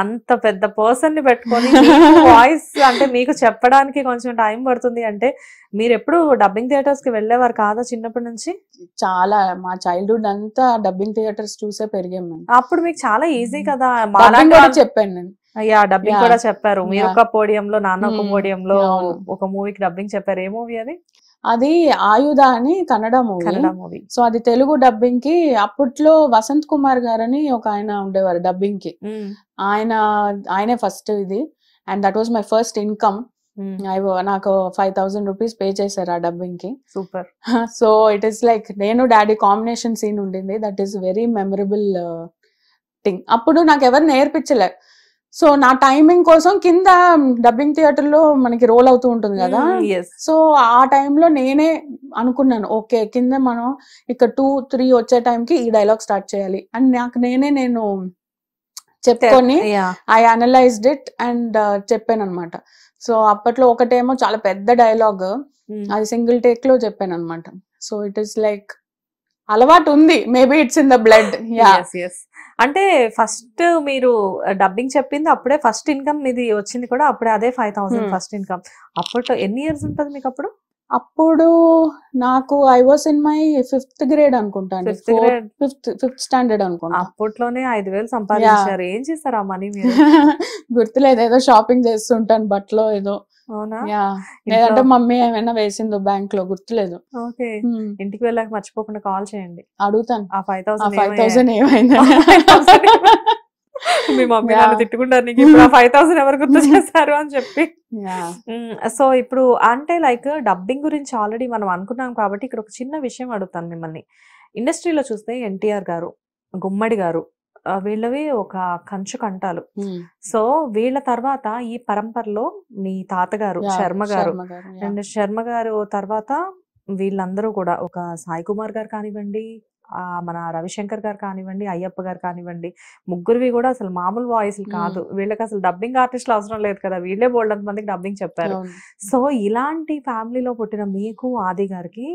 అంత పెద్ద పర్సన్ ని పెట్టుకొని వాయిస్ అంటే మీకు చెప్పడానికి కొంచెం టైం పడుతుంది అంటే మీరు ఎప్పుడు డబ్బింగ్ థియేటర్స్ కి వెళ్ళేవారు కాదా చిన్నప్పటి నుంచి చాలా మా చైల్డ్హుడ్ అంతా డబ్బింగ్ థియేటర్స్ చూసే పెరిగాం అప్పుడు మీకు చాలా ఈజీ కదా చెప్పాను నేను అయ్యా డబ్బింగ్ కూడా చెప్పారు మీరు ఒక పోడియంలో నాన్న ఒక పోడియం లో ఒక మూవీకి డబ్బింగ్ చెప్పారు ఏ మూవీ అది అది ఆయుధ అని కన్నడ మూవీ సో అది తెలుగు డబ్బింగ్ కి అప్పట్లో వసంత్ కుమార్ గారని ఒక ఆయన ఉండేవారు డబ్బింగ్ కి ఆయన ఆయనే ఫస్ట్ ఇది and that was my first income నాకు ఫైవ్ థౌసండ్ రూపీస్ పే చేశారు ఆ డబ్బింగ్ కి super so it is like నేను డాడీ కాంబినేషన్ సీన్ ఉండింది that is very memorable thing అప్పుడు నాకు ఎవరు నేర్పించలే సో నా టైమింగ్ కోసం కింద డబ్బింగ్ థియేటర్ లో మనకి రోల్ అవుతూ ఉంటుంది కదా mm, సో ఆ టైంలో నేనే అనుకున్నాను ఓకే కింద మనం ఇక్కడ టూ త్రీ వచ్చే టైంకి ఈ డైలాగ్ స్టార్ట్ చేయాలి అండ్ నాకు నేనే నేను చెప్పుకొని ఐ అనలైజ్డ్ ఇట్ అండ్ చెప్పాను అనమాట సో అప్పట్లో ఒకటేమో చాలా పెద్ద డైలాగ్ mm. అది సింగిల్ టేక్ లో చెప్పాను అనమాట సో ఇట్ ఇస్ లైక్ అలవాటు ఉంది maybe it's in the blood అంటే ఫస్ట్ మీరు డబ్బింగ్ uh, చెప్పింది అప్పుడే ఫస్ట్ ఇన్కమ్ ఇది వచ్చింది కూడా అప్పుడే అదే ఫైవ్ థౌసండ్ ఫస్ట్ ఇన్కమ్ అప్పట్లో ఎన్ని ఇయర్స్ ఉంటుంది మీకు అప్పుడు అప్పుడు నాకు I was in my fifth grade అనుకుంటా fifth grade fifth fifth standard అనుకుంటా అప్పట్లోనే ఐదు వేలు సంపాదించారు ఏం చేస్తారు ఆ మనీ గుర్తులేదు ఏదో షాపింగ్ చేస్తుంటాను బట్టలో ఏదో లేదంటే మమ్మీ ఏమైనా వేసిందో బ్యాంక్ లో గుర్తులేదు ఇంటికి వెళ్ళాక మర్చిపోకుండా కాల్ చేయండి అడుగుతాను ఆ ఫైవ్ థౌసండ్ ఫైవ్ థౌసండ్ ఏమైంది మీ మమ్మీ నన్ను తిట్టుకుంటారు నీకు ఇప్పుడు ఫైవ్ థౌసండ్ ఎవరు గుర్తు చేస్తారు అని చెప్పి సో mm, ఇప్పుడు అంటే లైక్ డబ్బింగ్ గురించి ఆల్రెడీ మనం అనుకున్నాం కాబట్టి ఇక్కడ ఒక చిన్న విషయం అడుగుతాను మిమ్మల్ని ఇండస్ట్రీలో చూస్తే ఎన్టీఆర్ గారు గుమ్మడి గారు వీళ్ళవి ఒక కంచు కంటాలు సో hmm. వీళ్ళ తర్వాత ఈ పరంపరలో మీ తాతగారు శర్మ గారు అండ్ శర్మ గారు తర్వాత వీళ్ళందరూ కూడా ఒక సాయి కుమార్ గారు కానివ్వండి మన రవిశంకర్ గారు కానివ్వండి అయ్యప్ప గారు కానివ్వండి ముగ్గురివి కూడా అసలు మామూలు వాయిస్లు కాదు వీళ్ళకి అసలు డబ్బింగ్ ఆర్టిస్ట్ అవసరం లేదు కదా వీళ్ళే బోల్డ్ మందికి డబ్బింగ్ చెప్పారు సో ఇలాంటి ఫ్యామిలీలో పుట్టిన మీకు ఆది గారికి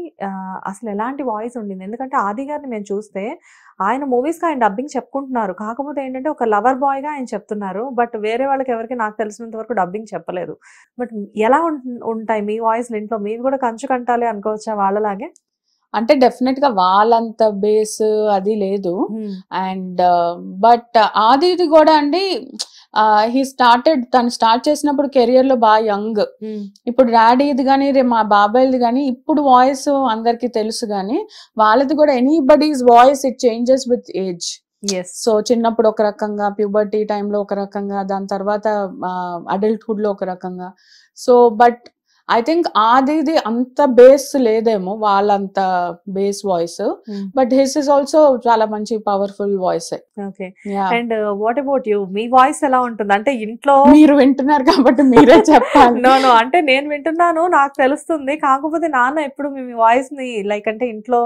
అసలు ఎలాంటి వాయిస్ ఉండింది ఎందుకంటే ఆది గారిని మేము చూస్తే ఆయన మూవీస్కి ఆయన డబ్బింగ్ చెప్పుకుంటున్నారు కాకపోతే ఏంటంటే ఒక లవర్ బాయ్గా ఆయన చెప్తున్నారు బట్ వేరే వాళ్ళకి ఎవరికి నాకు తెలిసినంత వరకు డబ్బింగ్ చెప్పలేదు బట్ ఎలా ఉంటాయి మీ వాయిస్లు ఇంట్లో మీరు కూడా కంచు కంటాలి అనుకోవచ్చా వాళ్ళలాగే అంటే డెఫినెట్ గా వాళ్ళంత బేస్ అది లేదు అండ్ బట్ ఆది ఇది కూడా అండి హీ స్టార్టెడ్ తను స్టార్ట్ చేసినప్పుడు కెరియర్ లో బాగా యంగ్ hmm. ఇప్పుడు డాడీది కానీ రే మా బాబాయిది కానీ ఇప్పుడు వాయిస్ అందరికి తెలుసు కానీ వాళ్ళది కూడా anybody's voice it changes with age so చిన్నప్పుడు ఒక రకంగా ప్యూబర్టీ టైంలో ఒక రకంగా దాని తర్వాత అడల్ట్హుడ్ లో ఒక రకంగా సో బట్ ఐ థింక్ ఆదిది అంత బేస్ లేదేమో వాళ్ళంత base voice but his is also చాలా మంచి powerful voice okay and what about you మీ వాయిస్ ఎలా ఉంటుంది అంటే ఇంట్లో మీరు వింటున్నారు కాబట్టి మీరే చెప్పాలి అంటే నేను వింటున్నాను నాకు తెలుస్తుంది కాకపోతే నాన్న ఎప్పుడు మీ వాయిస్ ని లైక్ అంటే ఇంట్లో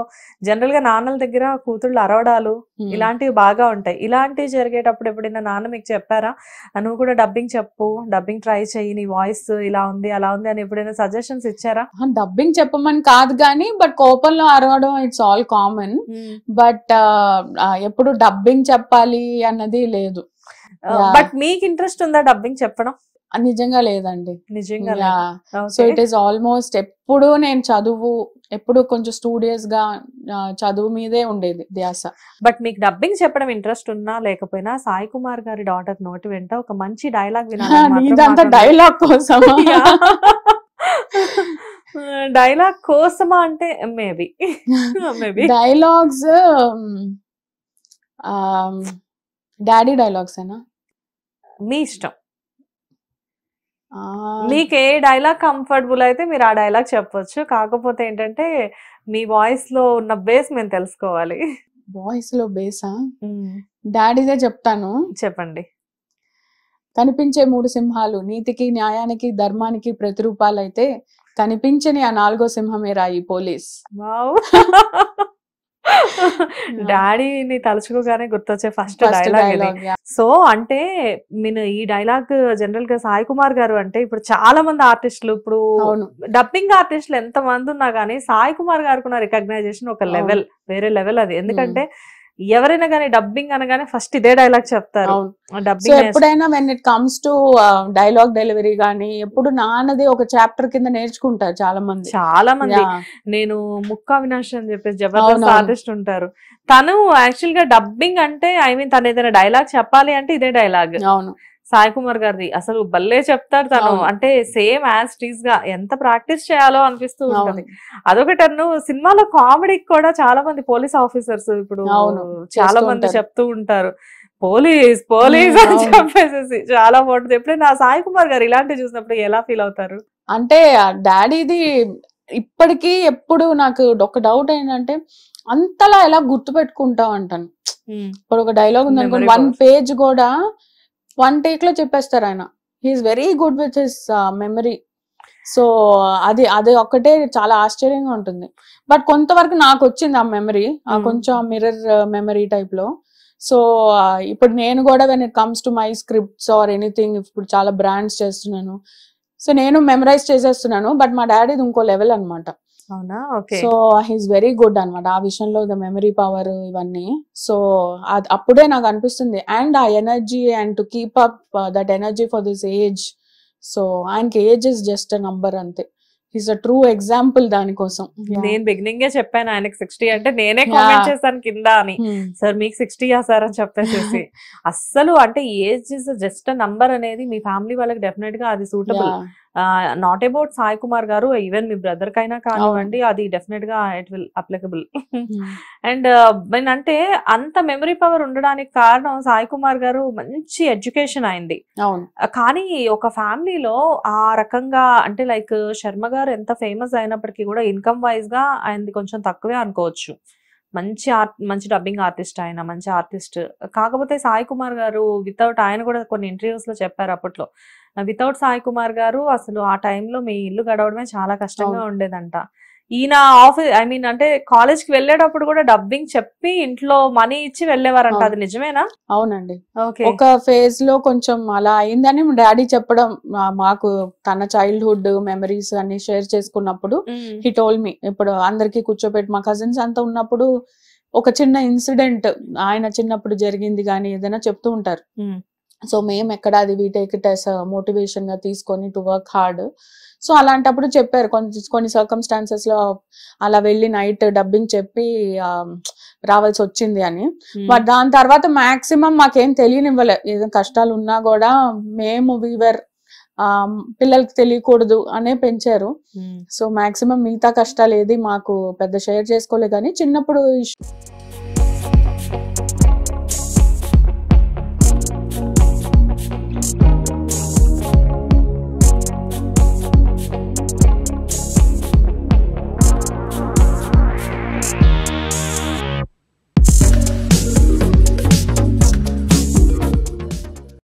జనరల్ గా నాన్నల దగ్గర కూతుళ్ళు అరవడాలు hmm. ఇలాంటివి బాగా ఉంటాయి ఇలాంటివి జరిగేటప్పుడు ఎప్పుడైనా నాన్న మీకు చెప్పారా నువ్వు కూడా డబ్బింగ్ చెప్పు డబ్బింగ్ ట్రై చెయ్యి నీ వాయిస్ ఇలా ఉంది అలా ఉంది అని ఎప్పుడైనా ఏమైనా సజెషన్స్ ఇచ్చారా డబ్బింగ్ చెప్పమని కాదు కానీ బట్ కోపంలో అరవడం ఇట్స్ ఆల్ కామన్ బట్ ఎప్పుడు డబ్బింగ్ చెప్పాలి అన్నది లేదు బట్ మీకు ఇంట్రెస్ట్ ఉందా డబ్బింగ్ చెప్పడం నిజంగా లేదండి నిజంగా సో ఇట్ ఈస్ ఆల్మోస్ట్ ఎప్పుడు నేను చదువు ఎప్పుడు కొంచెం స్టూడియస్ గా చదువు మీదే ఉండేది ధ్యాస బట్ మీకు డబ్బింగ్ చెప్పడం ఇంట్రెస్ట్ ఉన్నా లేకపోయినా సాయి కుమార్ గారి డాటర్ నోటి వెంట ఒక మంచి డైలాగ్ వినాలి డైలాగ్ కోసం డైలాగ్ కోసమా అంటే maybe maybe dialogues daddy dialogues అయినా మీ ఇష్టం మీకు ఏ డైలాగ్ కంఫర్టబుల్ అయితే మీరు ఆ డైలాగ్ చెప్పొచ్చు కాకపోతే ఏంటంటే మీ వాయిస్ లో ఉన్న బేస్ మేము తెలుసుకోవాలి వాయిస్ లో బేసా డాడీదే చెప్తాను చెప్పండి కనిపించే మూడు సింహాలు నీతికి న్యాయానికి ధర్మానికి ప్రతిరూపాలైతే కనిపించని ఆ నాలుగో సింహమేరా ఈ పోలీస్ డాడీని తలుచుకోగానే గుర్తొచ్చే ఫస్ట్ డైలాగ్ సో అంటే నేను ఈ డైలాగ్ జనరల్ గా సాయి కుమార్ గారు అంటే ఇప్పుడు చాలా మంది ఆర్టిస్టులు ఇప్పుడు డబ్బింగ్ ఆర్టిస్టులు ఎంత మంది ఉన్నా కానీ సాయి కుమార్ గారికి రికగ్నైజేషన్ ఒక లెవెల్ వేరే లెవెల్ అది ఎందుకంటే ఎవరైనా కానీ డబ్బింగ్ అనగానే ఫస్ట్ ఇదే డైలాగ్ చెప్తారు ఎప్పుడైనా when it comes to dialogue delivery గానీ ఎప్పుడు నాన్నది ఒక చాప్టర్ కింద నేర్చుకుంటారు చాలా మంది చాలా మంది నేను ముక్క అవినాష్ అని చెప్పేసి జబర్దస్త్ ఆర్టిస్ట్ ఉంటారు తను యాక్చువల్ గా డబ్బింగ్ అంటే ఐ మీన్ తన ఏదైనా డైలాగ్ చెప్పాలి అంటే ఇదే డైలాగ్ అవును సాయి కుమార్ గారిది అసలు భలే చెప్తాడు తను అంటే సేమ్ యాజ్ టీజ్ గా ఎంత ప్రాక్టీస్ చేయాలో అనిపిస్తూ ఉంటుంది అదొకటి అన్ను సినిమాలో కామెడీకి కూడా చాలా మంది పోలీస్ ఆఫీసర్స్ ఇప్పుడు చాలా మంది చెప్తూ ఉంటారు పోలీస్ పోలీస్ అని చెప్పేసి చాలా బాగుంటుంది ఎప్పుడైనా సాయి కుమార్ గారు ఇలాంటివి చూసినప్పుడు ఎలా ఫీల్ అవుతారు అంటే డాడీది ఇప్పటికీ ఎప్పుడు నాకు ఒక డౌట్ ఏంటంటే అంతలా ఎలా గుర్తు పెట్టుకుంటాం అంటాను ఇప్పుడు ఒక డైలాగ్ ఉంది అనుకోండి వన్ పేజ్ కూడా వన్ టేక్ లో చెప్పేస్తారు ఆయన he is very good with his memory so అది అది ఒక్కటే చాలా ఆశ్చర్యంగా ఉంటుంది బట్ కొంతవరకు నాకు వచ్చింది ఆ మెమరీ hmm. కొంచెం మిర్రర్ మెమరీ టైప్ లో సో uh, ఇప్పుడు నేను కూడా when it comes to my scripts or anything ఇప్పుడు చాలా బ్రాండ్స్ చేస్తున్నాను సో నేను మెమరైజ్ చేసేస్తున్నాను బట్ మా డాడీది ఇంకో లెవెల్ అనమాట అవునా సో హీస్ వెరీ గుడ్ అనమాట ఆ విషయంలో ద మెమరీ పవర్ ఇవన్నీ సో అప్పుడే నాకు అనిపిస్తుంది అండ్ ఆ energy and to keep up that energy for this age so ఆయనకి ఏజ్ ఇస్ జస్ట్ నంబర్ అంతే ఈస్ అ ట్రూ ఎగ్జాంపుల్ దానికోసం నేను బిగినింగ్ గా చెప్పాను ఆయనకి సిక్స్టీ అంటే నేనే కామెంట్ చేశాను కింద అని సార్ మీకు సిక్స్టీ సార్ అని చెప్పేసి అస్సలు అంటే ఏజ్ ఇస్ జస్ట్ నంబర్ అనేది మీ ఫ్యామిలీ వాళ్ళకి డెఫినెట్ గా అది suitable not about Sai Kumar garu even మీ బ్రదర్ కైనా కానివ్వండి అది డెఫినెట్ గా it will applicable and mean అంటే అంత మెమరీ పవర్ ఉండడానికి కారణం సాయి కుమార్ గారు మంచి ఎడ్యుకేషన్ అయింది కానీ ఒక ఫ్యామిలీలో ఆ రకంగా అంటే లైక్ శర్మ గారు ఎంత ఫేమస్ అయినప్పటికీ కూడా ఇన్కమ్ వైజ్ గా ఆయనది కొంచెం తక్కువే అనుకోవచ్చు మంచి ఆర్ట్ మంచి డబ్బింగ్ ఆర్టిస్ట్ ఆయన మంచి ఆర్టిస్ట్ కాకపోతే సాయి కుమార్ గారు వితౌట్ ఆయన కూడా కొన్ని ఇంటర్వ్యూస్లో చెప్పారు అప్పట్లో వితౌట్ సాయి కుమార్ గారు అసలు ఆ టైంలో మీ ఇల్లు గడవడమే చాలా కష్టంగా ఉండేదంట ఈయన ఆఫీస్ ఐ మీన్ అంటే కాలేజ్ కి వెళ్ళేటప్పుడు కూడా డబ్బింగ్ చెప్పి ఇంట్లో మనీ ఇచ్చి వెళ్ళేవారంట అది నిజమేనా అవునండి ఒక ఫేజ్ లో కొంచెం అలా అయిందని డాడీ చెప్పడం మాకు తన చైల్డ్హుడ్ మెమరీస్ అన్ని షేర్ చేసుకున్నప్పుడు హి టోల్ మీ ఇప్పుడు అందరికి కూర్చోపెట్టి మా కజిన్స్ అంతా ఉన్నప్పుడు ఒక చిన్న ఇన్సిడెంట్ ఆయన చిన్నప్పుడు జరిగింది కానీ ఏదైనా చెప్తూ ఉంటారు సో మేము ఎక్కడ అది వీటేక్ ఇట్ మోటివేషన్ గా తీసుకొని టు వర్క్ హార్డ్ సో అలాంటప్పుడు చెప్పారు కొన్ని కొన్ని సర్కమ్స్టాన్సెస్ లో అలా వెళ్ళి నైట్ డబ్బింగ్ చెప్పి రావాల్సి వచ్చింది అని hmm. బట్ దాని తర్వాత మాక్సిమం మాకేం తెలియనివ్వలే ఏదో కష్టాలు ఉన్నా కూడా మేము వీవర్ పిల్లలకి తెలియకూడదు అనే పెంచారు hmm. సో మాక్సిమం మిగతా కష్టాలు ఏది మాకు పెద్ద షేర్ చేసుకోలే కానీ చిన్నప్పుడు